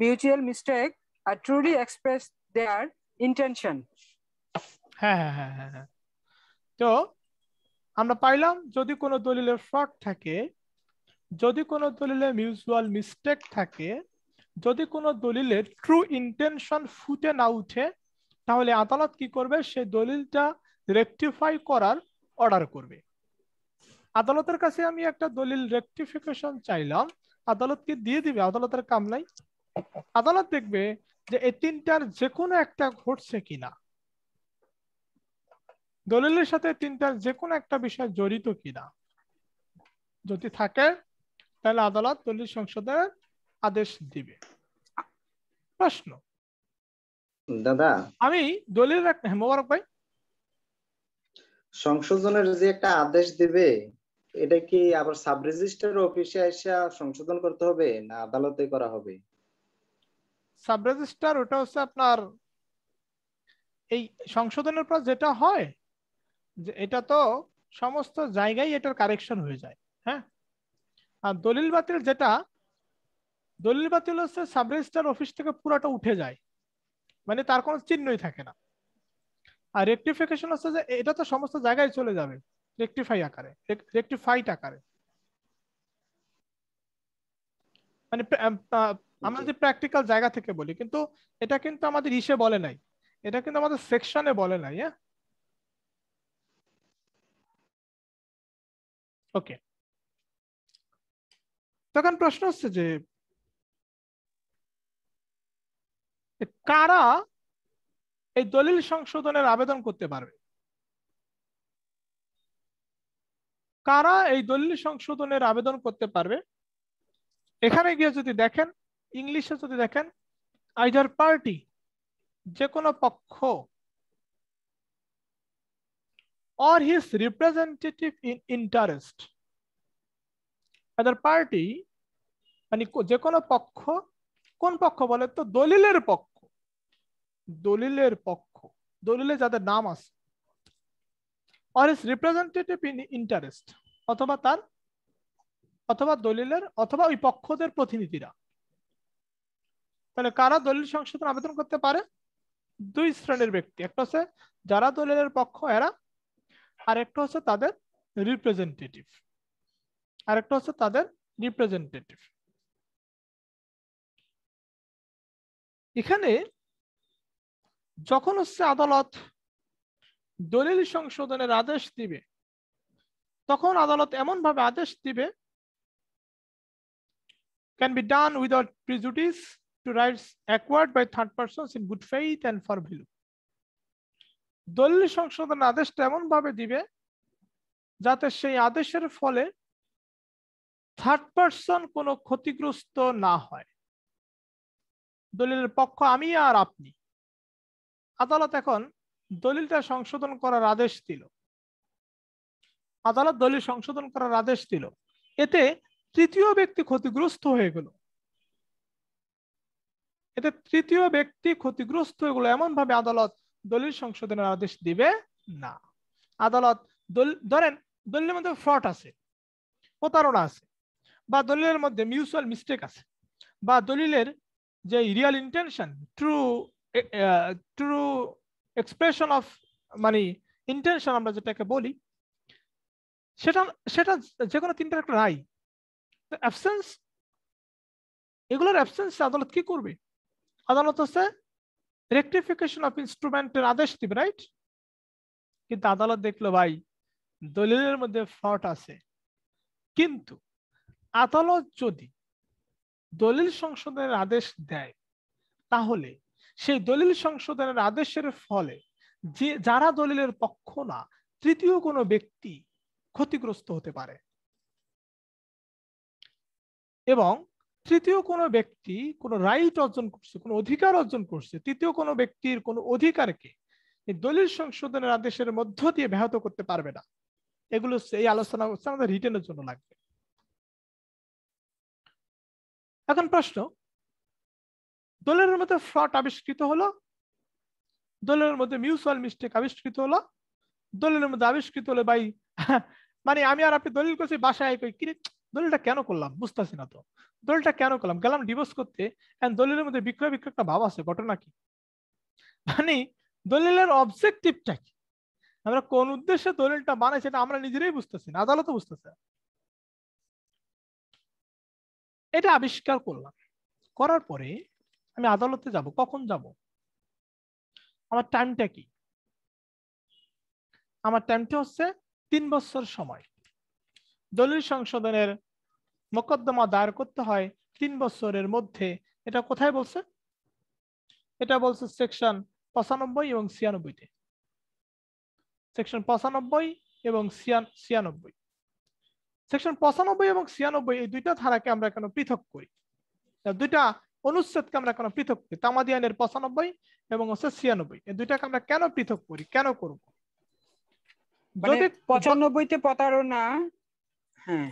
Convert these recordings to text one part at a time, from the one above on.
mutual mistake are truly express their intention হ্যাঁ, হ্যাঁ হ্যাঁ হ্যাঁ হ্যাঁ তো আমরা পাইলাম যদি কোনো দলিলের ফ্রড থাকে যদি কোনো দলিলে মিউচুয়াল মিস্টেক থাকে যদি কোনো দলিলে ট্রু ইন্টেনশন ফুটে না উঠে তাহলে আদালত কি করবে সেই দলিলটা রেক্টিফাই করার অর্ডার করবে আদালতের কাছে আমি একটা দলিল রেক্টিফিকেশন চাইলাম আদালত কি দিয়ে দিবে আদালতের কাম নাই আদালত দেখবে যে এই তিনটার যে কোনো একটা ঘটছে কিনা দলিলের সাথে তিনটার যে কোনো একটা বিষয় জড়িত কিনা যদি থাকে তাহলে আদালত দলিল সংসদের আদেশ দিবে প্রশ্ন দাদা আমি দলিল হ্যাঁ, মোবারক ভাই সংশোধনের যে একটা আদেশ দিবে এটা কি আবার সাব রেজিস্টার অফিসে এসে সংশোধন করতে হবে না আদালতে করা হবে সাব রেজিস্টার ওটা হচ্ছে আপনার এই সংশোধনের পর যেটা হয় যে এটা তো সমস্ত জায়গায় এটার কারেকশন হয়ে যায় হ্যাঁ আর দলিল বাতিল যেটা দলিল বাতিল হচ্ছে সাব রেজিস্টার অফিস থেকে পুরোটা উঠে যায় মানে তার কোনো চিহ্নই থাকে না আর রেকটিফিকেশন হচ্ছে যে এটা তো সমস্ত জায়গায় চলে যাবে রেকটিফাই আকারে রেকটিফাইড আকারে মানে আমরা যদি প্র্যাকটিক্যাল জায়গা থেকে বলি কিন্তু এটা কিন্তু আমাদের ইসে বলে নাই এটা কিন্তু আমাদের সেকশনে বলে নাই হ্যাঁ ওকে তখন প্রশ্ন হচ্ছে যে কারা এই দলিল সংশোধনের আবেদন করতে পারবে কারা এই দলিল সংশোধনের আবেদন করতে পারবে এখানে গিয়ে যদি দেখেন ইংলিশে যদি দেখেন আইদার পার্টি যে কোনো পক্ষ or his representative in interest other party মানে যে কোনো পক্ষ কোন পক্ষ বলে তো দলিলের পক্ষ দলিলের পক্ষ দলিলে যাদের নাম আছে or his representative in interest অথবা তার অথবা দলিলের অথবা ওই পক্ষদের প্রতিনিধিরা তাহলে কারা দলিল সংশোধন আবেদন করতে পারে দুই শ্রেণীর ব্যক্তি একটা হচ্ছে যারা দলিলের পক্ষ এরা আর একটা হচ্ছে তাদের রিপ্রেজেন্টেটিভ আর একটা হচ্ছে তাদের রিপ্রেজেন্টেটিভ এখানে যখন হচ্ছে আদালত দলিল সংশোধনের আদেশ দিবে তখন আদালত এমন ভাবে আদেশ দিবে can be done without prejudice to rights acquired by third persons in good faith and for value দলিল সংশোধন আদেশটা এমন ভাবে দিবে যাতে সেই আদেশের ফলে থার্ড পার্সন কোনো ক্ষতিগ্রস্ত না হয় দলিলের পক্ষ আমি আর আপনি আদালত এখন দলিলটা সংশোধন করার আদেশ দিল আদালত দলিল সংশোধন করার আদেশ দিল এতে তৃতীয় ব্যক্তি ক্ষতিগ্রস্ত হয়ে গেল এতে তৃতীয় ব্যক্তি ক্ষতিগ্রস্ত এগুলো ভাবে আদালত দলিল সংশোধনের আদেশ দিবে না আদালত ধরেন দলিলের মধ্যে ফ্রড আছে প্রতারণা আছে বা দলিলের মধ্যে মিউচুয়াল মিস্টেক আছে বা দলিলের যে real intention true true expression of মানে ইন্টেনশন আমরা যেটাকে বলি সেটা সেটা যে কোনো তিনটার একটা রায় অ্যাবসেন্স এগুলোর অ্যাবসেন্স আদালত কি করবে আদালত হচ্ছে রেকটিফিকেশন অফ ইনস্ট্রুমেন্টের আদেশ দিবে রাইট কিন্তু আদালত দেখলো ভাই দলিলের মধ্যে ফ্রড আছে কিন্তু আদালত যদি দলিল সংশোধনের আদেশ দেয় তাহলে সেই দলিল সংশোধনের আদেশের ফলে যে যারা দলিলের পক্ষ না তৃতীয় কোনো ব্যক্তি ক্ষতিগ্রস্ত হতে পারে এবং তৃতীয় কোনো ব্যক্তি কোনো রাইট অর্জন করছে কোনো অধিকার অর্জন করছে তৃতীয় কোনো ব্যক্তির কোনো অধিকারকে এই দলিল সংশোধনের আদেশের মধ্য দিয়ে ব্যাহত করতে পারবে না এগুলো এই আলোচনা হচ্ছে আমাদের রিটার্নের জন্য লাগবে এখন প্রশ্ন দলের মধ্যে ফ্রড আবিষ্কৃত হলো দলের মধ্যে মিউচুয়াল মিস্টেক আবিষ্কৃত হলো দলের মধ্যে আবিষ্কৃত হলো ভাই মানে আমি আর আপনি দলিল করছি বাসায় কই দলিলটা কেন করলাম বুঝতেছি না তো দলিলটা কেন করলাম গেলাম ডিভোর্স করতে দলিলের মধ্যে বিক্রয় বিক্রয় একটা ভাব আছে ঘটনা কি মানে দলিলের অবজেক্টিভটা কি আমরা কোন উদ্দেশ্যে দলিলটা বানাই সেটা আমরা নিজেরাই বুঝতেছি না আদালতও বুঝতেছে এটা আবিষ্কার করলাম করার পরে আমি আদালতে যাব কখন যাব আমার টাইমটা কি আমার টাইমটা হচ্ছে তিন বছর সময় দলিল সংশোধনের মোকদ্দমা দায়ের করতে হয় তিন বছরের মধ্যে এটা কোথায় বলছে এটা বলছে সেকশন পঁচানব্বই এবং ছিয়ানব্বইতে সেকশন পঁচানব্বই এবং ছিয়ানব্বই সেকশন পঁচানব্বই এবং ছিয়ানব্বই এই দুইটা ধারাকে আমরা কেন পৃথক করি দুইটা অনুচ্ছেদকে আমরা কেন পৃথক করি তামাদি আইনের পঁচানব্বই এবং হচ্ছে ছিয়ানব্বই এই দুইটাকে আমরা কেন পৃথক করি কেন করব মানে যদি পঁচানব্বইতে প্রতারণা হ্যাঁ।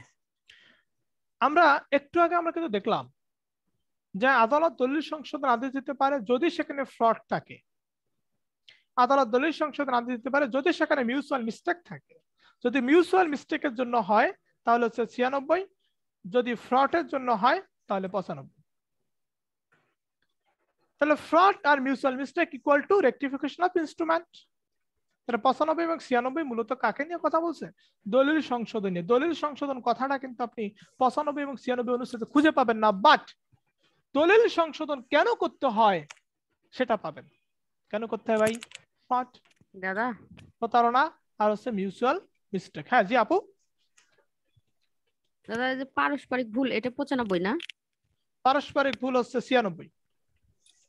আমরা একটু আগে আমরা কিন্তু দেখলাম যে আদালত দলিল সংশোধন আদেশ দিতে পারে যদি সেখানে ফ্রড থাকে আদালত দলিল সংশোধন আদেশ দিতে পারে যদি সেখানে মিউচুয়াল মিস্টেক থাকে যদি মিউচুয়াল মিস্টেকের জন্য হয় তাহলে হচ্ছে ছিয়ানব্বই যদি ফ্রডের জন্য হয় তাহলে পঁচানব্বই তাহলে ফ্রড আর mutual mistake equal to rectification of instrument তারা পঁচানব্বই এবং ছিয়ানব্বই মূলত কাকে নিয়ে কথা বলছে দলিল সংশোধন নিয়ে দলিল সংশোধন কথাটা কিন্তু আপনি পঁচানব্বই এবং ছিয়ানব্বই অনুচ্ছেদে খুঁজে পাবেন না বাট দলিল সংশোধন কেন করতে হয় সেটা পাবেন কেন করতে হয় ভাই পাট দাদা প্রতারণা আর হচ্ছে মিউচুয়াল মিস্টেক হ্যাঁ জি আপু দাদা এই যে পারস্পরিক ভুল এটা পঁচানব্বই না পারস্পরিক ভুল হচ্ছে ছিয়ানব্বই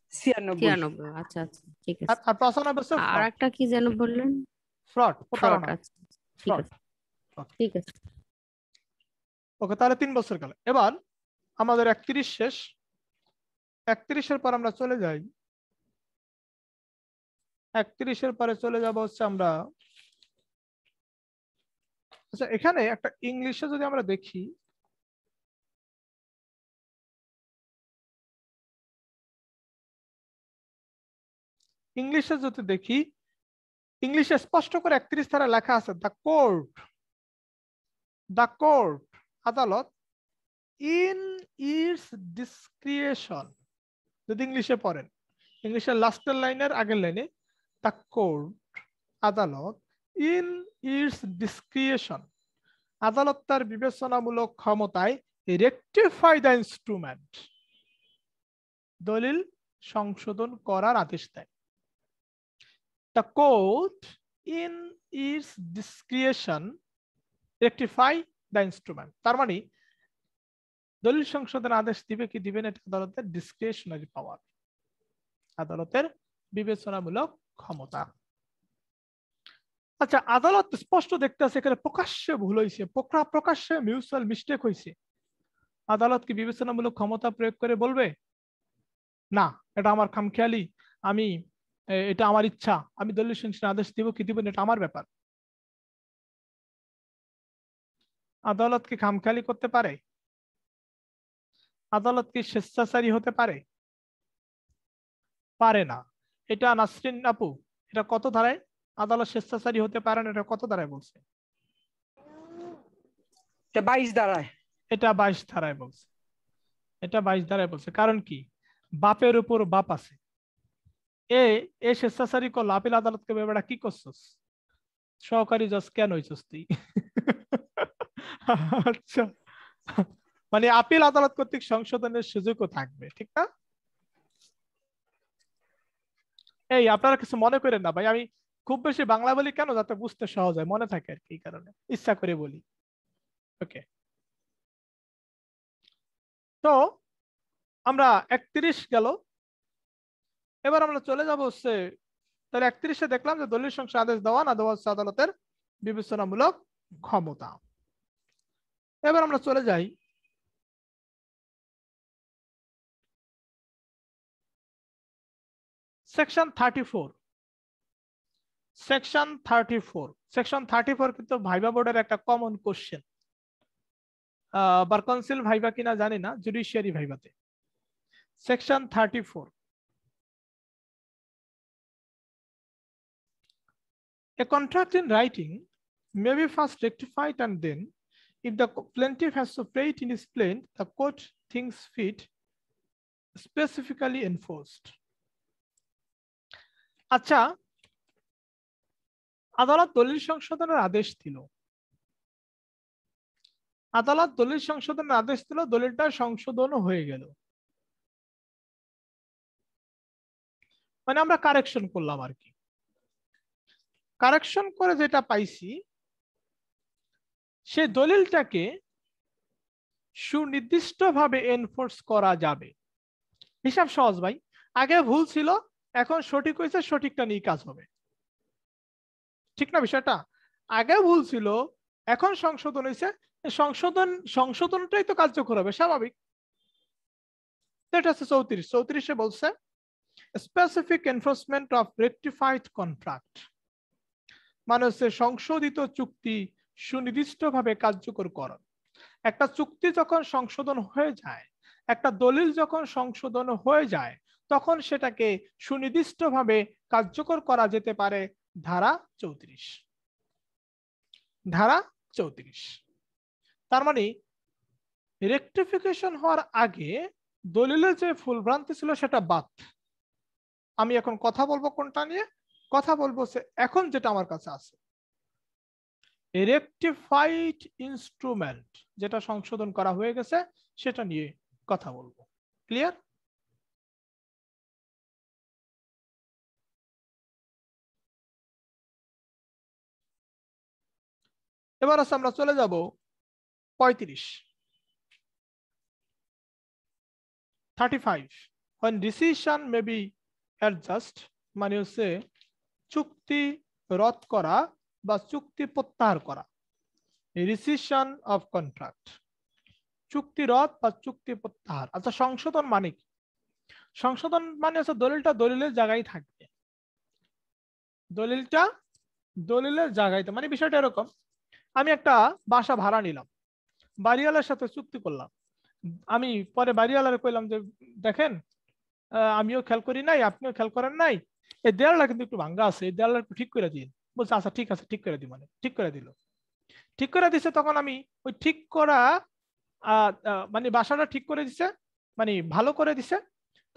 ওকে তাহলে 3 বছর কালে এবার আমাদের একত্রিশ শেষ একত্রিশের পর আমরা চলে যাই একত্রিশের পরে চলে যাব হচ্ছে আমরা আচ্ছা এখানে একটা ইংলিশে যদি আমরা দেখি ইংলিশে যদি দেখি ইংলিশে স্পষ্ট করে একত্রিশ ধারা লেখা আছে দ্য কোর্ট দ্য কোর্ট আদালত ইন ইস ডিসক্রিয়েশন যদি ইংলিশে পড়েন ইংলিশের লাস্টের লাইনের আগের লাইনে দ্য কোর্ট আদালত ইন ইস ডিসক্রিয়েশন আদালত তার বিবেচনামূলক ক্ষমতায় রেক্টিফাই দ্য ইনস্ট্রুমেন্ট দলিল সংশোধন করার আদেশ দেয় the court in its discretion rectify the instrument তার মানে দলিল সংশোধন আদেশ দিবে কি দিবেন না আদালতের ডিসক্রিশনারি পাওয়ার আদালতের বিবেচনামূলক ক্ষমতা আচ্ছা আদালত স্পষ্ট দেখতে আছে এখানে প্রকাশ্যে ভুল হয়েছে প্রকাশ্যে মিউচুয়াল মিস্টেক হয়েছে আদালত কি বিবেচনামূলক ক্ষমতা প্রয়োগ করে বলবে না এটা আমার খামখেয়ালি আমি এটা আমার ইচ্ছা আমি দলীয় সংসদের আদেশ দিব কি দিব এটা আমার ব্যাপার আদালত কি খামখালি করতে পারে আদালত কি স্বেচ্ছাচারী হতে পারে পারে না এটা নাসরিন আপু এটা কত ধারায় আদালত স্বেচ্ছাচারী হতে পারে না এটা কত ধারায় বলছে বাইশ ধারায় এটা বাইশ ধারায় বলছে এটা বাইশ ধারায় বলছে কারণ কি বাপের উপর বাপ আছে এ এ স্বেচ্ছাচারী করলো আপিল আদালত কি করছস সহকারী জজ কেন হইছস তুই আচ্ছা মানে আপিল আদালত কর্তৃক সংশোধনের সুযোগও থাকবে ঠিক না এই আপনারা কিছু মনে করেন না ভাই আমি খুব বেশি বাংলা বলি কেন যাতে বুঝতে সহজ হয় মনে থাকে আর কি কারণে ইচ্ছা করে বলি ওকে তো আমরা একত্রিশ গেল এবার আমরা চলে যাব সে তাহলে একত্রিশে দেখলাম যে দলিল সংখ্যা আদেশ দেওয়া না দেওয়া আদালতের বিবেচনামূলক ক্ষমতা এবার আমরা চলে যাই section thirty four section thirty four section thirty four কিন্তু ভাইবা বোর্ডের একটা common question bar council viva কিনা জানি না জুডিশিয়ারি ভাইবাতে section thirty four A contract in writing may be first rectified and then, if the plaintiff has to pay it in his plaint, the court thinks fit specifically enforced. Acha Adalat দলিল সংশোধনের Radesh Tilo Adalat দলিল সংশোধনের Radesh Tilo Dolita সংশোধনও Huegelo. When I'm a correction, Kulamarki correction করে যেটা পাইছি সে দলিলটাকে সুনির্দিষ্টভাবে enforce করা যাবে হিসাব সহজ ভাই আগে ভুল ছিল এখন সঠিক হয়েছে সঠিকটা নিয়ে কাজ হবে ঠিক না বিষয়টা আগে ভুল ছিল এখন সংশোধন হয়েছে সংশোধন সংশোধনটাই তো কার্যকর হবে স্বাভাবিক এটা হচ্ছে চৌত্রিশ চৌত্রিশে বলছে specific enforcement of rectified contract মানুষের সংশোধিত চুক্তি সুনির্দিষ্টভাবে কার্যকর করণ একটা চুক্তি যখন সংশোধন হয়ে যায় একটা দলিল যখন সংশোধন হয়ে যায় তখন সেটাকে সুনির্দিষ্টভাবে কার্যকর করা যেতে পারে ধারা চৌত্রিশ ধারা চৌত্রিশ তার মানে রেক্টিফিকেশন হওয়ার আগে দলিলের যে ফুলভ্রান্তি ছিল সেটা বাদ আমি এখন কথা বলবো কোনটা নিয়ে কথা বলবো এখন যেটা আমার কাছে আছে রেকটিফাইড ইনস্ট্রুমেন্ট যেটা সংশোধন করা হয়ে গেছে সেটা নিয়ে কথা বলবো ক্লিয়ার এবার আছে আমরা চলে যাব পঁয়ত্রিশ thirty five when decision maybe be adjust মানে হচ্ছে চুক্তি রদ করা বা চুক্তি প্রত্যাহার করা রিসিশন অফ কন্ট্রাক্ট চুক্তি রদ বা চুক্তি প্রত্যাহার আচ্ছা সংশোধন মানে কি সংশোধন মানে হচ্ছে দলিলটা দলিলের জায়গায় থাকবে দলিলটা দলিলের জায়গায় মানে বিষয়টা এরকম আমি একটা বাসা ভাড়া নিলাম বাড়িওয়ালার সাথে চুক্তি করলাম আমি পরে বাড়িওয়ালার কইলাম যে দেখেন আমিও খেয়াল করি নাই আপনিও খেয়াল করেন নাই এই দেয়ালটা কিন্তু একটু ভাঙ্গা আছে এই দেয়ালটা একটু ঠিক করে দিন বলছে আচ্ছা ঠিক আছে ঠিক করে দিই মানে ঠিক করে দিল ঠিক করে দিছে তখন আমি ওই ঠিক করা মানে বাসাটা ঠিক করে দিছে মানে ভালো করে দিছে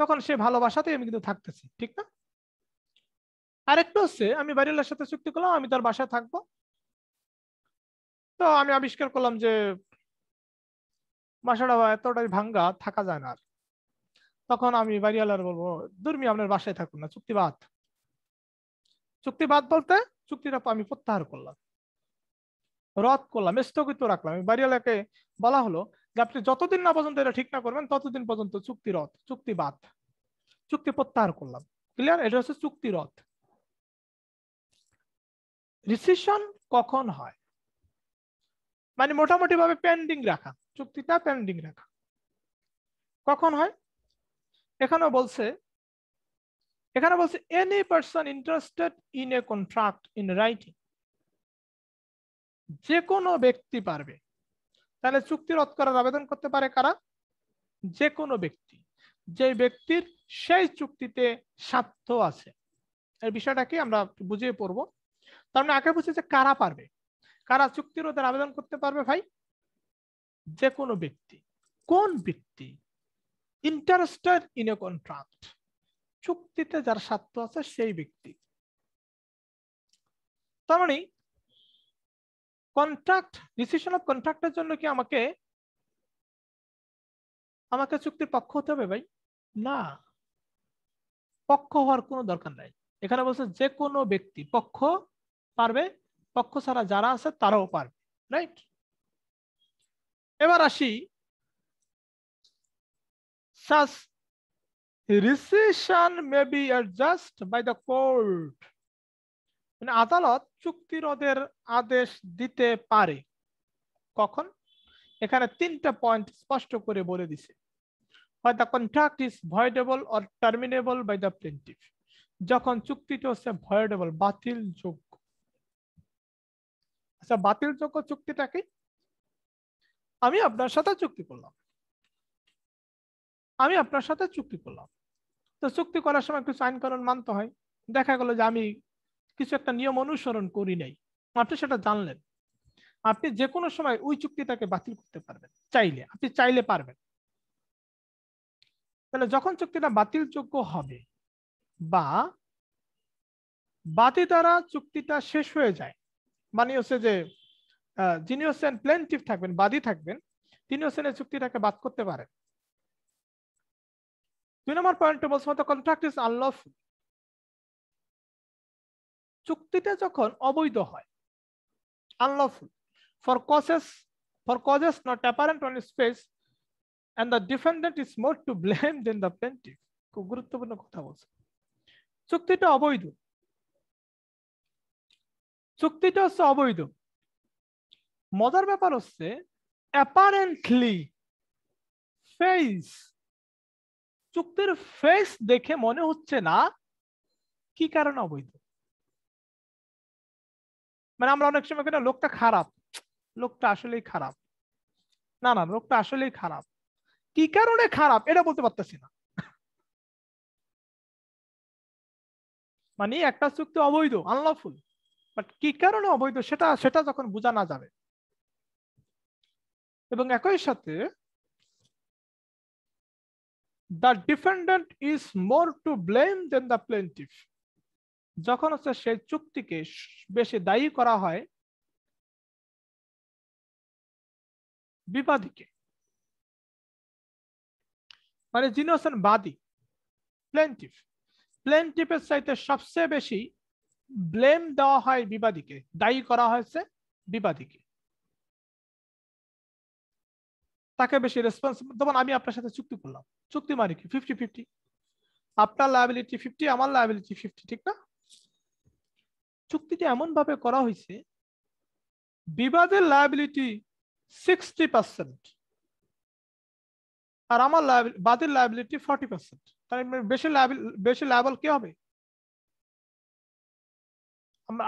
তখন সে ভালোবাসাতেই আমি কিন্তু থাকতেছি ঠিক না আরেকটা হচ্ছে আমি বাড়িওয়ালার সাথে চুক্তি করলাম আমি তার বাসায় থাকবো তো আমি আবিষ্কার করলাম যে বাসাটা এতটাই ভাঙ্গা থাকা যায় না আর তখন আমি বাড়িওয়ালার বলবো দুর্মি আপনার বাসায় থাকুন না চুক্তিবাদ চুক্তিবাদ বলতে চুক্তিটা আমি প্রত্যাহার করলাম রদ করলাম স্থগিত রাখলাম বাড়িওয়ালাকে বলা হলো যে আপনি যতদিন না পর্যন্ত এটা ঠিক না করবেন ততদিন পর্যন্ত চুক্তি রথ চুক্তি বাদ চুক্তি প্রত্যাহার করলাম ক্লিয়ার এটা হচ্ছে চুক্তি রথ রিসিশন কখন হয় মানে মোটামুটি ভাবে পেন্ডিং রাখা চুক্তিটা পেন্ডিং রাখা কখন হয় এখানেও বলছে এখানে বলছে any person interested in a contract in writing যে কোনো ব্যক্তি পারবে তাহলে চুক্তি রদ করার আবেদন করতে পারে কারা যে কোনো ব্যক্তি যে ব্যক্তির সেই চুক্তিতে স্বার্থ আছে এই বিষয়টাকে আমরা বুঝিয়ে পড়ব তার মানে আগে বুঝছে যে কারা পারবে কারা চুক্তির ওদের আবেদন করতে পারবে ভাই যে কোনো ব্যক্তি কোন ব্যক্তি ইন্টারেস্টেড ইন এ কন্ট্রাক্ট চুক্তিতে যার স্বার্থ আছে সেই ব্যক্তি তার মানে কন্ট্রাক্ট ডিসিশন অফ কন্ট্রাক্টের জন্য কি আমাকে আমাকে চুক্তির পক্ষ হতে হবে ভাই না পক্ষ হওয়ার কোনো দরকার নাই এখানে বলছে যে কোনো ব্যক্তি পক্ষ পারবে পক্ষ ছাড়া যারা আছে তারাও পারবে রাইট এবার আসি Such rescission may be adjusted by the court. মানে আদালত চুক্তিরোধের আদেশ দিতে পারে কখন এখানে তিনটা পয়েন্ট স্পষ্ট করে বলে দিছে হয় the contract is voidable or terminable by the plaintiff যখন চুক্তিটি হচ্ছে ভয়েডেবল বাতিল যোগ্য আচ্ছা বাতিল যোগ্য চুক্তিটা কি আমি আপনার সাথে চুক্তি করলাম আমি আপনার সাথে চুক্তি করলাম তো চুক্তি করার সময় কিছু আইনকানুন মানতে হয় দেখা গেল যে আমি কিছু একটা নিয়ম অনুসরণ করি নাই আপনি সেটা জানলেন আপনি যে কোনো সময় ওই চুক্তিটাকে বাতিল করতে পারবেন চাইলে আপনি চাইলে পারবেন তাহলে যখন চুক্তিটা বাতিলযোগ্য হবে বা বাতি দ্বারা চুক্তিটা শেষ হয়ে যায় মানে হচ্ছে যে যিনি হচ্ছেন প্লেনটিভ থাকবেন বাদী থাকবেন তিনি হচ্ছেন এই চুক্তিটাকে বাদ করতে পারেন দুই নম্বর পয়েন্ট বলছে মতো কন্ট্রাক্ট ইজ আনলফুল চুক্তিটা যখন অবৈধ হয় unlawful for causes for causes not apparent on space and the defendant is more to blame than the plaintiff খুব গুরুত্বপূর্ণ কথা বলছে চুক্তিটা অবৈধ চুক্তিটা হচ্ছে অবৈধ মজার ব্যাপার হচ্ছে অ্যাপারেন্টলি ফেস চুক্তির ফেস দেখে মনে হচ্ছে না কি কারণে অবৈধ মানে আমরা অনেক সময় লোকটা খারাপ লোকটা আসলেই খারাপ না না লোকটা আসলেই খারাপ কি কারণে খারাপ এটা বলতে পারতেছি না মানে একটা চুক্তি অবৈধ আনলফুল বাট কি কারণে অবৈধ সেটা সেটা যখন বোঝা না যাবে এবং একই সাথে the defendant is more to blame than the plaintiff যখন হচ্ছে সেই চুক্তিকে বেশি দায়ী করা হয় বিবাদীকে মানে যিনি হচ্ছেন বাদী প্লেন্টিভ প্লেন্টিভের চাইতে সবচেয়ে বেশি ব্লেম দেওয়া হয় বিবাদীকে দায়ী করা হয়েছে বিবাদীকে তাকে বেশি রেসপন্স তখন আমি আপনার সাথে চুক্তি করলাম চুক্তি মানে কি ফিফটি ফিফটি আপনার লাইবিলিটি ফিফটি আমার লাইবিলিটি ফিফটি ঠিক না চুক্তিটি এমনভাবে করা হয়েছে বিবাদের লাইবিলিটি সিক্সটি পার্সেন্ট আর আমার বাদের লাইবিলিটি ফর্টি পার্সেন্ট তাই বেশি বেশি লাইবল কি হবে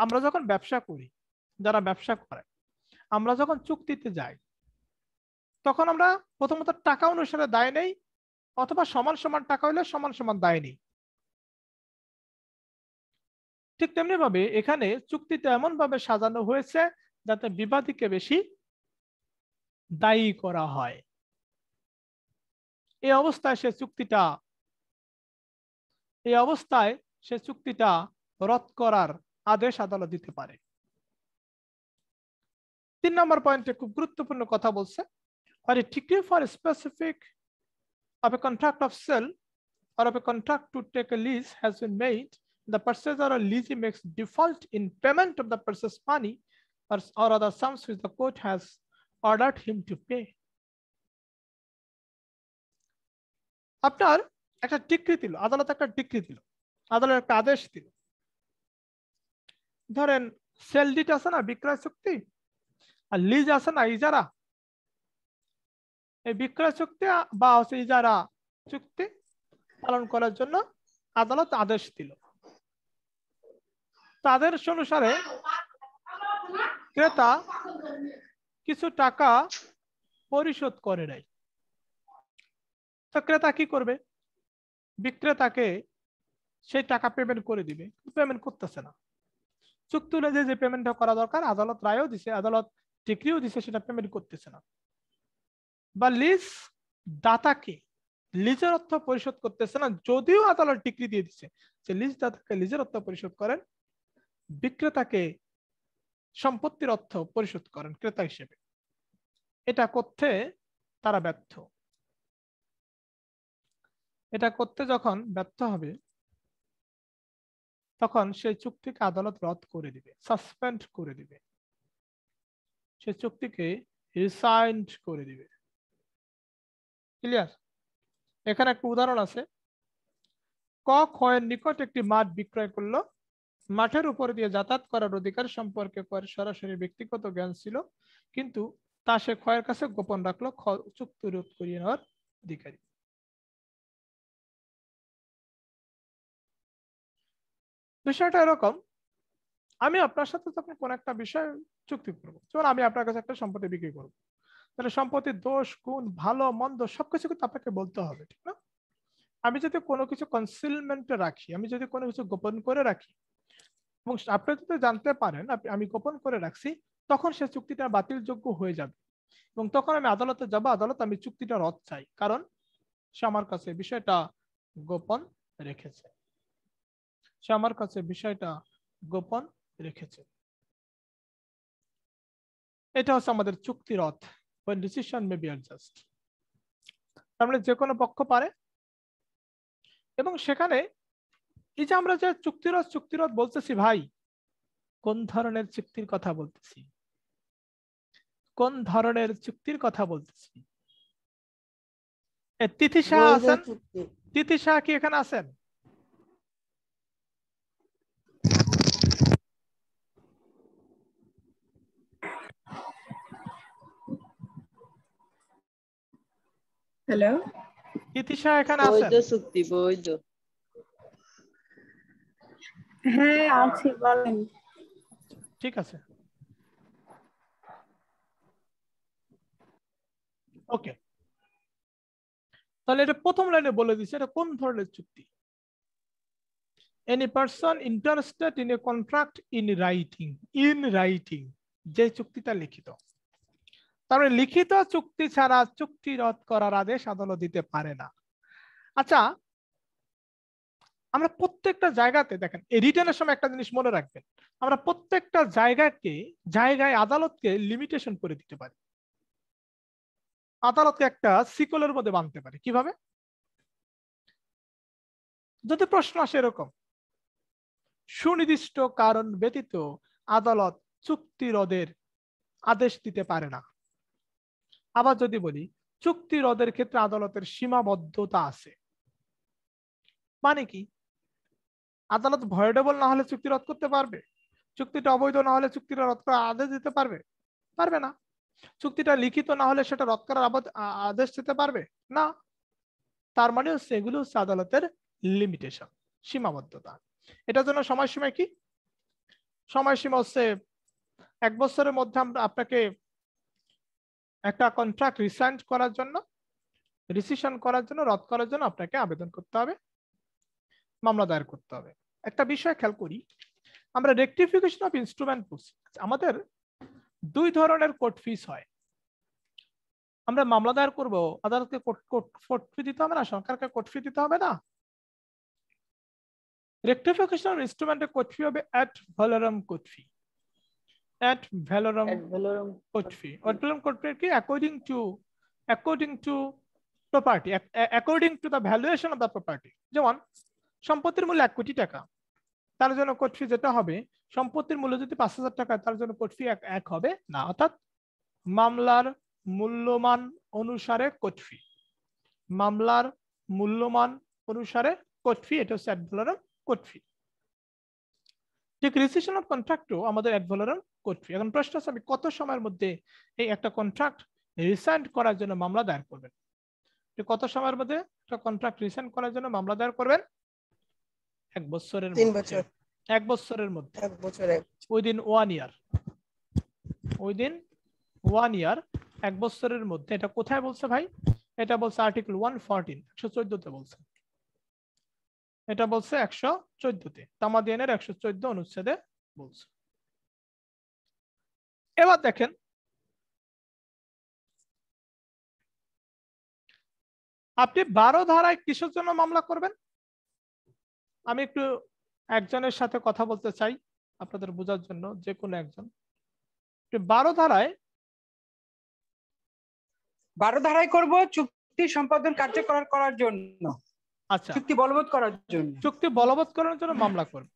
আমরা যখন ব্যবসা করি যারা ব্যবসা করে আমরা যখন চুক্তিতে যাই তখন আমরা প্রথমত টাকা অনুসারে দায় নেই অথবা সমান সমান টাকা হলে সমান সমান দায় নেই ঠিক তেমনি ভাবে এখানে চুক্তিতে এমন ভাবে সাজানো হয়েছে যাতে বিবাদীকে বেশি দায়ী করা হয় এই অবস্থায় সে চুক্তিটা এই অবস্থায় সে চুক্তিটা রদ করার আদেশ আদালত দিতে পারে তিন নম্বর পয়েন্টে খুব গুরুত্বপূর্ণ কথা বলছে Or a TTF for a specific of a contract of sale or of a contract to take a lease has been made, the purchaser or leasee makes default in payment of the purchase money or, or other sums which the court has ordered him to pay. আপনার একটা decree দিল আদালত একটা decree দিল আদালত একটা আদেশ দিল ধরেন সেল ডিট আছে না বিক্রয় চুক্তি আর লিজ আছে না ইজারা এই বিক্রয় চুক্তি বা হচ্ছে ইজারা চুক্তি পালন করার জন্য আদালত আদেশ দিল তাদের অনুসারে ক্রেতা কিছু টাকা পরিশোধ করে নাই তো ক্রেতা কি করবে বিক্রেতাকে সেই টাকা পেমেন্ট করে দিবে পেমেন্ট করতেছে না চুক্তি অনুযায়ী যে পেমেন্টটা করা দরকার আদালত রায়ও দিছে আদালত ডিগ্রিও দিছে সেটা পেমেন্ট করতেছে না বা লিজ দাতাকে লিজের অর্থ পরিশোধ করতেছে না যদিও আদালত ডিক্রি দিয়ে দিচ্ছে যে লিজ দাতাকে লিজের অর্থ পরিশোধ করেন বিক্রেতাকে সম্পত্তির অর্থ পরিশোধ করেন ক্রেতা হিসেবে এটা করতে তারা ব্যর্থ এটা করতে যখন ব্যর্থ হবে তখন সেই চুক্তিকে আদালত রদ করে দিবে সাসপেন্ড করে দিবে সেই চুক্তিকে রিসাইন্ড করে দিবে ক্লিয়ার এখানে একটা উদাহরণ আছে ক খয়ের নিকট একটি মাঠ বিক্রয় করলো মাঠের উপর দিয়ে যাতায়াত করার অধিকার সম্পর্কে কয়ের সরাসরি ব্যক্তিগত জ্ঞান ছিল কিন্তু তা সে খয়ের কাছে গোপন রাখলো চুক্তি রোধ করিয়ে নেওয়ার অধিকারী বিষয়টা এরকম আমি আপনার সাথে তখন কোন একটা বিষয় চুক্তি করবো যেমন আমি আপনার কাছে একটা সম্পত্তি বিক্রি করবো তাহলে সম্পত্তির দোষ গুণ ভালো মন্দ সবকিছু কিন্তু আপনাকে বলতে হবে ঠিক না আমি যদি কোনো কিছু কনসিলমেন্টে রাখি আমি যদি কোনো কিছু গোপন করে রাখি এবং আপনি যদি জানতে পারেন আমি গোপন করে রাখছি তখন সে চুক্তিটা বাতিলযোগ্য হয়ে যাবে এবং তখন আমি আদালতে যাব আদালত আমি চুক্তিটা রদ চাই কারণ সে আমার কাছে বিষয়টা গোপন রেখেছে সে আমার কাছে বিষয়টা গোপন রেখেছে এটা হচ্ছে আমাদের চুক্তি রথ when decision may be adjust তাহলে যে কোনো পক্ষ পারে এবং সেখানে এই যে আমরা যে চুক্তিরত চুক্তিরত বলতেছি ভাই কোন ধরনের চুক্তির কথা বলতেছি কোন ধরনের চুক্তির কথা বলতেছি তিথি শাহ আছেন তিথি কি এখানে আছেন চুক্তি হ্যাঁ, ওকে তাহলে এটা প্রথম লাইনে বলে দিছে এটা কোন ধরনের চুক্তি any person interested in a contract in writing in writing যে চুক্তিটা লিখিত তার লিখিত চুক্তি ছাড়া চুক্তি রদ করার আদেশ আদালত দিতে পারে না আচ্ছা আমরা প্রত্যেকটা জায়গাতে দেখেন এই রিটার্নের সময় একটা জিনিস মনে রাখবেন আমরা প্রত্যেকটা জায়গাকে জায়গায় আদালতকে লিমিটেশন করে দিতে পারি আদালতকে একটা সিকলের মধ্যে বাঁধতে পারি কিভাবে যদি প্রশ্ন আসে এরকম সুনির্দিষ্ট কারণ ব্যতীত আদালত চুক্তি রদের আদেশ দিতে পারে না আবার যদি বলি চুক্তি রদের ক্ষেত্রে আদালতের সীমাবদ্ধতা আছে মানে কি আদালত ভয়েডেবল না হলে চুক্তি রদ করতে পারবে চুক্তিটা অবৈধ না হলে চুক্তিটা রদ করার আদেশ দিতে পারবে পারবে না চুক্তিটা লিখিত না হলে সেটা রদ করার আদেশ দিতে পারবে না তার মানে হচ্ছে হচ্ছে আদালতের লিমিটেশন সীমাবদ্ধতা এটার জন্য সময়সীমা কি সময়সীমা হচ্ছে এক বছরের মধ্যে আমরা আপনাকে একটা কন্ট্রাক্ট রিসাইন করার জন্য রিসিশন করার জন্য রদ করার জন্য আপনাকে আবেদন করতে হবে মামলা দায়ের করতে হবে একটা বিষয় খেয়াল করি আমরা রেকটিফিকেশন অফ ইনস্ট্রুমেন্ট বুকস আমাদের দুই ধরনের কোর্ট ফিস হয় আমরা মামলা দায়ের করবো আদালতকে কোর্ট ফি দিতে হবে না সরকারকে কোর্ট ফি দিতে হবে না রেকটিফিকেশন অফ ইনস্ট্রুমেন্টের কোর্ট ফি হবে at valorem court fee at valorem, at valorem Kotfi. At valorem Kotfi, according to according to property, according to the valuation of the property. যেমন সম্পত্তির মূল্য এক কোটি টাকা তার জন্য কোর্ট ফি যেটা হবে সম্পত্তির মূল্য যদি পাঁচ হাজার টাকা তার জন্য কোর্ট ফি এক হবে না অর্থাৎ মামলার মূল্যমান অনুসারে কোর্ট ফি মামলার মূল্যমান অনুসারে কোর্ট ফি এটা হচ্ছে অ্যাডভেলরম কোর্ট ফি ঠিক রেজিস্ট্রেশন অফ কন্ট্রাক্টও আমাদের এক অ্যাডভোলারম কর্তৃ এখন প্রশ্ন আছে আপনি কত সময়ের মধ্যে এই একটা কন্ট্রাক্ট রিসাইন্ড করার জন্য মামলা দায়ের করবেন কত সময়ের মধ্যে একটা কন্ট্রাক্ট রিসাইন করার জন্য মামলা দায়ের করবেন এক বছরের তিন এক বছরের মধ্যে এক বছরে within one year within one year এক বছরের মধ্যে এটা কোথায় বলছে ভাই এটা বলছে আর্টিকেল ওয়ান ফর্টিন একশো চোদ্দতে বলছে এটা বলছে একশো চোদ্দতে তামাদিয়ানের একশো চোদ্দ অনুচ্ছেদে বলছে এবার দেখেন আপনি বারো ধারায় কিসের জন্য মামলা করবেন আমি একটু একজনের সাথে কথা বলতে চাই আপনাদের বোঝার জন্য যে কোনো একজন বারো ধারায় বারো ধারায় করব চুক্তি সম্পাদন কার্যকর করার জন্য আচ্ছা চুক্তি বলবৎ করার জন্য চুক্তি বলবৎ করার জন্য মামলা করবে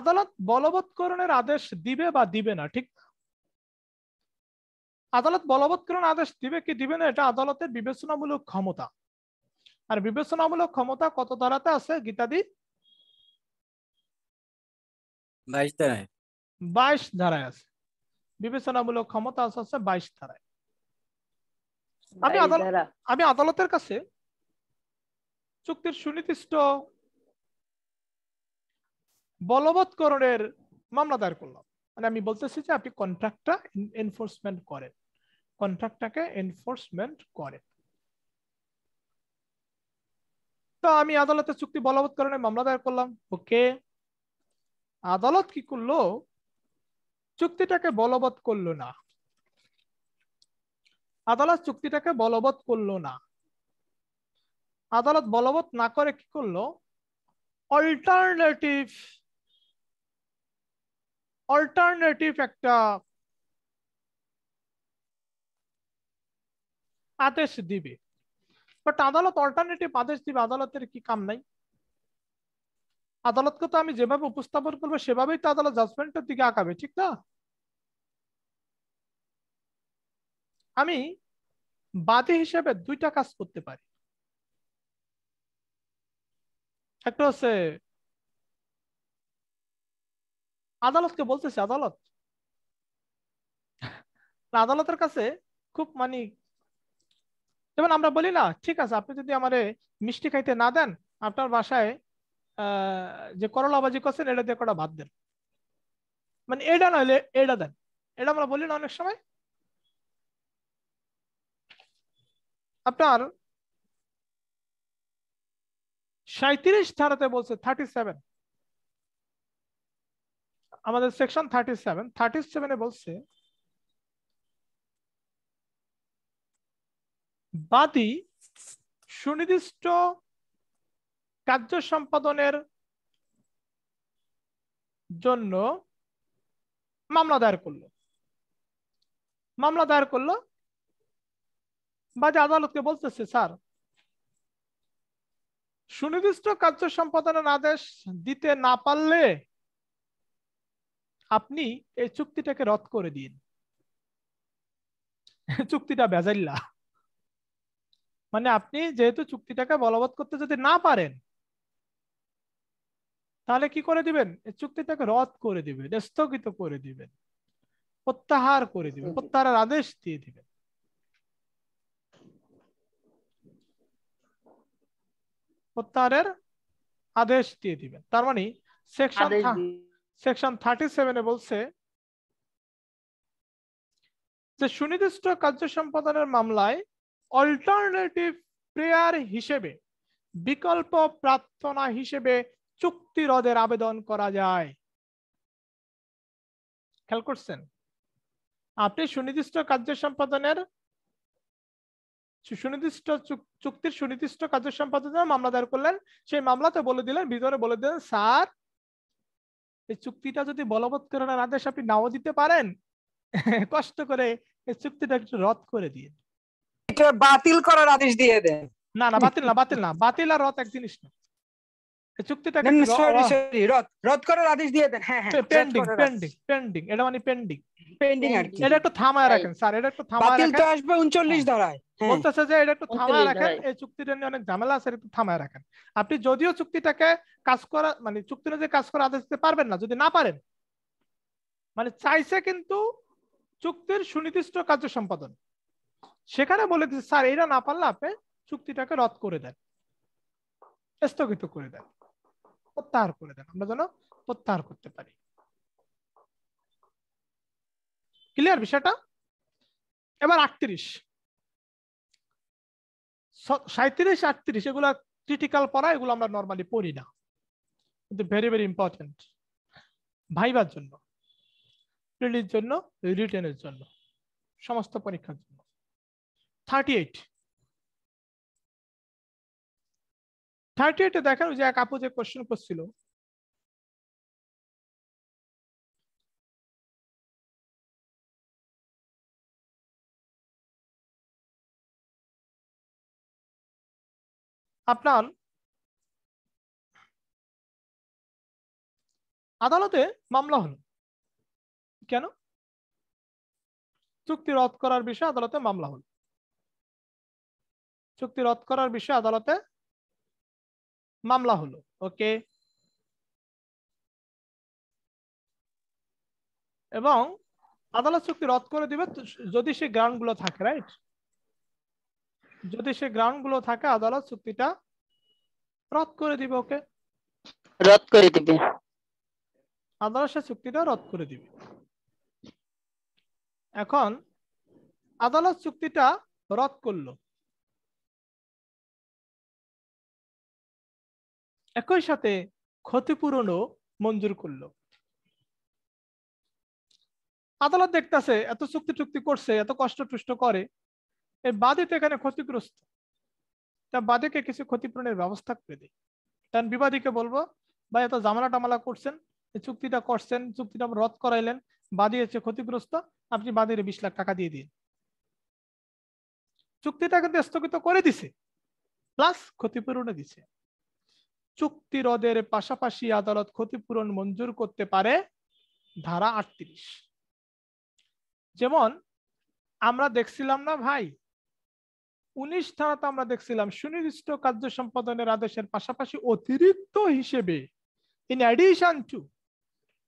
আদালত বলবৎকরণের আদেশ দিবে বা দিবে না ঠিক আদালত বলবৎকরণ আদেশ দিবে কি দিবে না এটা আদালতের বিবেচনামূলক ক্ষমতা আর বিবেচনামূলক ক্ষমতা কত ধারাতে আছে গীতাদি বাইশ ধারায় বাইশ ধারায় আছে বিবেচনামূলক ক্ষমতা আছে বাইশ ধারায় আমি আদালত আমি আদালতের কাছে চুক্তির সুনির্দিষ্ট বলবৎকরণের মামলা দায়ের করলাম মানে আমি বলতেছি যে আপনি কন্ট্রাক্টটা এনফোর্সমেন্ট করেন কন্ট্রাক্টটাকে এনফোর্সমেন্ট করেন তো আমি আদালতে চুক্তি বলবৎকরণে মামলা দায়ের করলাম ওকে আদালত কি করলো চুক্তিটাকে বলবৎ করলো না আদালত চুক্তিটাকে বলবৎ করলো না আদালত বলবৎ না করে কি করলো অল্টারনেটিভ অল্টারনেটিভ একটা আদেশ দিবে বাট আদালত অল্টারনেটিভ আদেশ দিবে আদালতের কি কাম নাই আদালতকে তো আমি যেভাবে উপস্থাপন করবো সেভাবেই তো আদালত জাজমেন্টের দিকে আঁকাবে ঠিক না আমি বাদী হিসেবে দুইটা কাজ করতে পারি একটা হচ্ছে আদালতকে বলতেছে আদালত আদালতের কাছে খুব মানে যেমন আমরা বলি না ঠিক আছে আপনি যদি আমার মিষ্টি খাইতে না দেন আপনার বাসায় যে করলাবাজি করছেন এটা দিয়ে কটা ভাত দেন মানে এটা নইলে এটা দেন এটা আমরা বলি না অনেক সময় আপনার সাঁত্রিশ ধারাতে বলছে থার্টি সেভেন আমাদের সেকশন থার্টি সেভেন থার্টি সেভেনে বলছে বাদী সুনির্দিষ্ট কার্য সম্পাদনের জন্য মামলা দায়ের করলো মামলা দায়ের করলো বাদী আদালতকে বলতেছে স্যার সুনির্দিষ্ট কার্য সম্পাদনের আদেশ দিতে না পারলে আপনি এই চুক্তিটাকে রদ করে দিন চুক্তিটা বেজাইল্লা মানে আপনি যেহেতু চুক্তিটাকে বলবৎ করতে যদি না পারেন তাহলে কি করে দিবেন এই চুক্তিটাকে রদ করে দিবেন স্থগিত করে দিবেন প্রত্যাহার করে দিবেন প্রত্যাহারের আদেশ দিয়ে দিবেন প্রত্যাহারের আদেশ দিয়ে দিবেন তার মানে সেকশন সেকশন থার্টি সেভেনে বলছে যে সুনির্দিষ্ট কার্য সম্পাদনের মামলায় অল্টারনেটিভ প্রেয়ার হিসেবে বিকল্প প্রার্থনা হিসেবে চুক্তি রদের আবেদন করা যায় খেয়াল করছেন আপনি সুনির্দিষ্ট কার্য সম্পাদনের সুনির্দিষ্ট চুক্তির সুনির্দিষ্ট কার্য সম্পাদনের মামলা দায়ের করলেন সেই মামলাতে বলে দিলেন ভিতরে বলে দিলেন স্যার এই চুক্তিটা যদি বলবৎ বলবৎকরণের আদেশ আপনি নাও দিতে পারেন কষ্ট করে এই চুক্তিটা একটু রদ করে দিয়ে বাতিল করার আদেশ দিয়ে দেন না না বাতিল না বাতিল না বাতিল আর রদ এক জিনিস না চুক্তিটা রদ রদ করার আদেশ দিয়ে দেন হ্যাঁ পেন্ডিং পেন্ডিং পেন্ডিং এটা মানে পেন্ডিং পেন্ডিং হ্যাঁ, আর কি এটা একটু থামায় রাখেন স্যার এটা একটু থামায় রাখেন বাতিল তো আসবে 39 হ্যাঁ। ধারায় হ্যাঁ। বলতেছে যে এটা একটু থামায় রাখেন এই চুক্তিটা নিয়ে অনেক ঝামেলা আছে একটু থামায় রাখেন আপনি যদিও চুক্তিটাকে কাজ করা মানে চুক্তিটা যে কাজ করা আদেশ দিতে পারবেন না যদি না পারেন মানে চাইছে কিন্তু চুক্তির সুনির্দিষ্ট কার্য সম্পাদন সেখানে বলে দিচ্ছে স্যার এটা না পারলে আপনি চুক্তিটাকে রদ করে দেন স্থগিত করে দেন প্রত্যাহার করে দেন আমরা যেন প্রত্যাহার করতে পারি ক্লিয়ার বিষয়টা এবার আটত্রিশ সাঁত্রিশ আটত্রিশ এগুলো ক্রিটিক্যাল পড়া এগুলো আমরা নর্মালি পড়ি না কিন্তু ভেরি ভেরি ইম্পর্টেন্ট ভাইবার জন্য রিলির জন্য রিটেনের জন্য সমস্ত পরীক্ষার জন্য থার্টি এইট থার্টি এইটে দেখেন যে এক আপু যে কোশ্চেন করছিল আপনার আদালতে মামলা হলো কেন চুক্তি রদ করার বিষয়ে আদালতে মামলা হলো চুক্তি রদ করার বিষয়ে আদালতে মামলা হলো ওকে এবং আদালত চুক্তি রদ করে দিবে যদি সে গ্রাউন্ড গুলো থাকে রাইট যদি সে গ্রাউন্ড গুলো থাকে আদালত চুক্তিটা রদ করে দিবে ওকে রদ করে দিবে আদালত সে চুক্তিটা রদ করে দিবে এখন আদালত চুক্তিটা রদ করলো একই সাথে ক্ষতিপূরণও মঞ্জুর করল আদালত দেখতেছে এত চুক্তি চুক্তি করছে এত কষ্ট টুষ্ট করে এর বাদে তো এখানে ক্ষতিগ্রস্ত তা বাদেকে কিছু ক্ষতিপূরণের ব্যবস্থা করে দিই কারণ বিবাদীকে বলবো বা এত জামালা টামালা করছেন চুক্তিটা করছেন চুক্তিটা রদ করাইলেন বাদী হচ্ছে ক্ষতিগ্রস্ত আপনি বাদের বিশ লাখ টাকা দিয়ে দিন চুক্তিটা কিন্তু স্থগিত করে দিছে প্লাস ক্ষতিপূরণে দিছে চুক্তি রদের পাশাপাশি আদালত ক্ষতিপূরণ মঞ্জুর করতে পারে ধারা আটত্রিশ যেমন আমরা দেখছিলাম না ভাই উনিশ ধারাতে আমরা দেখছিলাম সুনির্দিষ্ট কার্য সম্পাদনের আদেশের পাশাপাশি অতিরিক্ত হিসেবে ইন অ্যাডিশন টু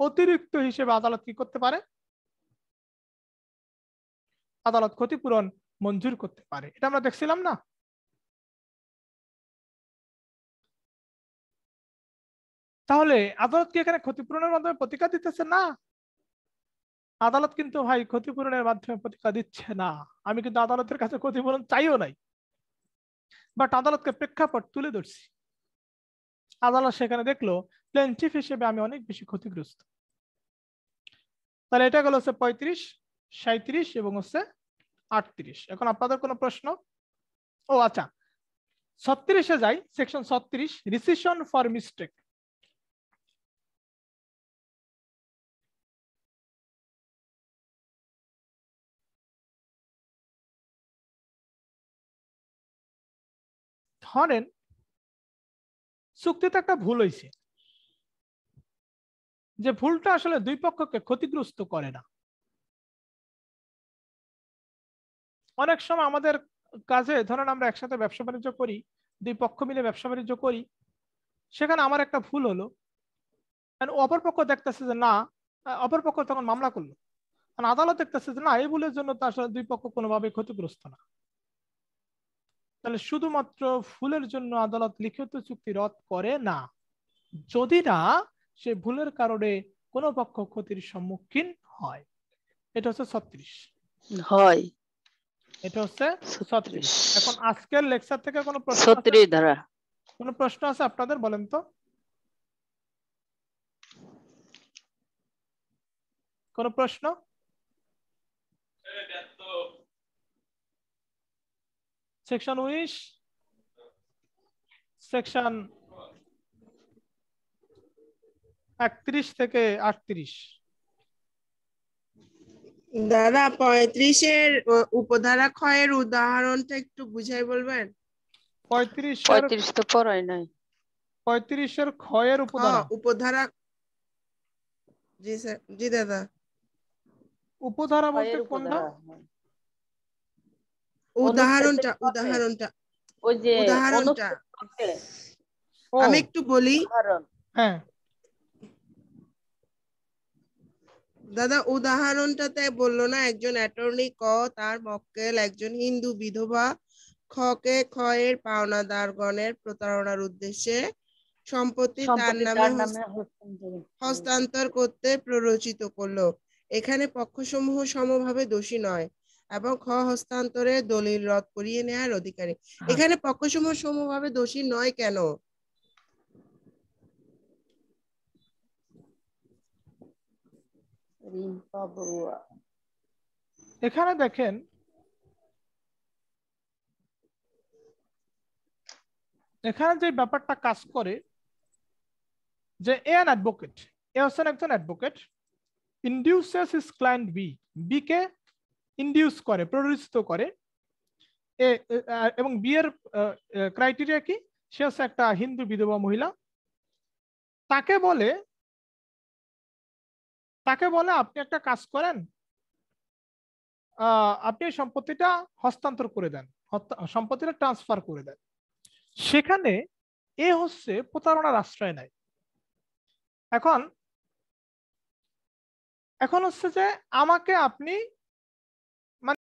অতিরিক্ত হিসেবে আদালত কি করতে পারে আদালত ক্ষতিপূরণ মঞ্জুর করতে পারে এটা আমরা দেখছিলাম না তাহলে আদালত কি এখানে ক্ষতিপূরণের মাধ্যমে প্রতিকার দিতেছে না আদালত কিন্তু ভাই ক্ষতিপূরণের মাধ্যমে প্রতিকার দিচ্ছে না আমি কিন্তু আদালতের কাছে ক্ষতিপূরণ চাইও নাই বাট আদালতকে প্রেক্ষাপট তুলে ধরছি আদালত সেখানে দেখলো প্লেন চিফ হিসেবে আমি অনেক বেশি ক্ষতিগ্রস্ত তাহলে এটা গেল হচ্ছে পঁয়ত্রিশ সাঁত্রিশ এবং হচ্ছে আটত্রিশ এখন আপনাদের কোনো প্রশ্ন ও আচ্ছা ছত্রিশে যাই সেকশন ছত্রিশ রিসিশন ফর মিস্টেক ধরেন চুক্তিতে একটা ভুল হয়েছে যে ভুলটা আসলে দুই পক্ষকে ক্ষতিগ্রস্ত করে না অনেক সময় আমাদের কাজে ধরেন আমরা একসাথে ব্যবসা বাণিজ্য করি দুই পক্ষ মিলে ব্যবসা বাণিজ্য করি সেখানে আমার একটা ভুল হলো অপর পক্ষ দেখতেছে যে না অপর পক্ষ তখন মামলা করলো আদালত দেখতেছে যে না এই ভুলের জন্য আসলে দুই পক্ষ কোনোভাবে ক্ষতিগ্রস্ত না তাহলে শুধুমাত্র ভুলের জন্য আদালত লিখিত চুক্তি রদ করে না যদি না সে ভুলের কারণে কোনো পক্ষ ক্ষতির সম্মুখীন হয় এটা হচ্ছে ছত্রিশ হয় এটা হচ্ছে ছত্রিশ এখন আজকের লেকচার থেকে কোনো প্রশ্ন ছত্রিশ ধারা কোনো প্রশ্ন আছে আপনাদের বলেন তো কোনো প্রশ্ন সেকশন উনিশ সেকশন একত্রিশ থেকে আটত্রিশ দাদা পঁয়ত্রিশের উপধারা ক্ষয়ের উদাহরণটা একটু বুঝাই বলবেন পঁয়ত্রিশ পঁয়ত্রিশ তো পড়াই নাই পঁয়ত্রিশের ক্ষয়ের উপধারা উপধারা জি স্যার জি দাদা উপধারা বলতে কোনটা হ্যাঁ। উদাহরণটা উদাহরণটা ওই যে উদাহরণটা আমি একটু বলি হ্যাঁ। দাদা উদাহরণটাতে বললো না একজন অ্যাটর্নি ক তার মক্কেল একজন হিন্দু বিধবা খ কে খ এর পাওনাদারগণের প্রতারণার উদ্দেশ্যে সম্পত্তি তার নামে হস্তান্তর করতে প্ররোচিত করলো এখানে পক্ষসমূহ সমভাবে দোষী নয় এবং খ হস্তান্তরে দলিল রদ করিয়ে নেয়ার অধিকারী হ্যাঁ। এখানে পক্ষসমূহ সমভাবে দোষী নয় কেন এখানে দেখেন এখানে যে ব্যাপারটা কাজ করে যে এ অ্যান অ্যাডভোকেট এ হচ্ছেন একজন advocate induces his client B B কে ইন্ডিউস করে প্ররোচিত করে এবং বিয়ের ক্রাইটেরিয়া কি সে হচ্ছে একটা হিন্দু বিধবা মহিলা তাকে বলে তাকে বলে আপনি একটা কাজ করেন আপনি সম্পত্তিটা হস্তান্তর করে দেন সম্পত্তিটা ট্রান্সফার করে দেন সেখানে এ হচ্ছে প্রতারণার আশ্রয় নেয় এখন এখন হচ্ছে যে আমাকে আপনি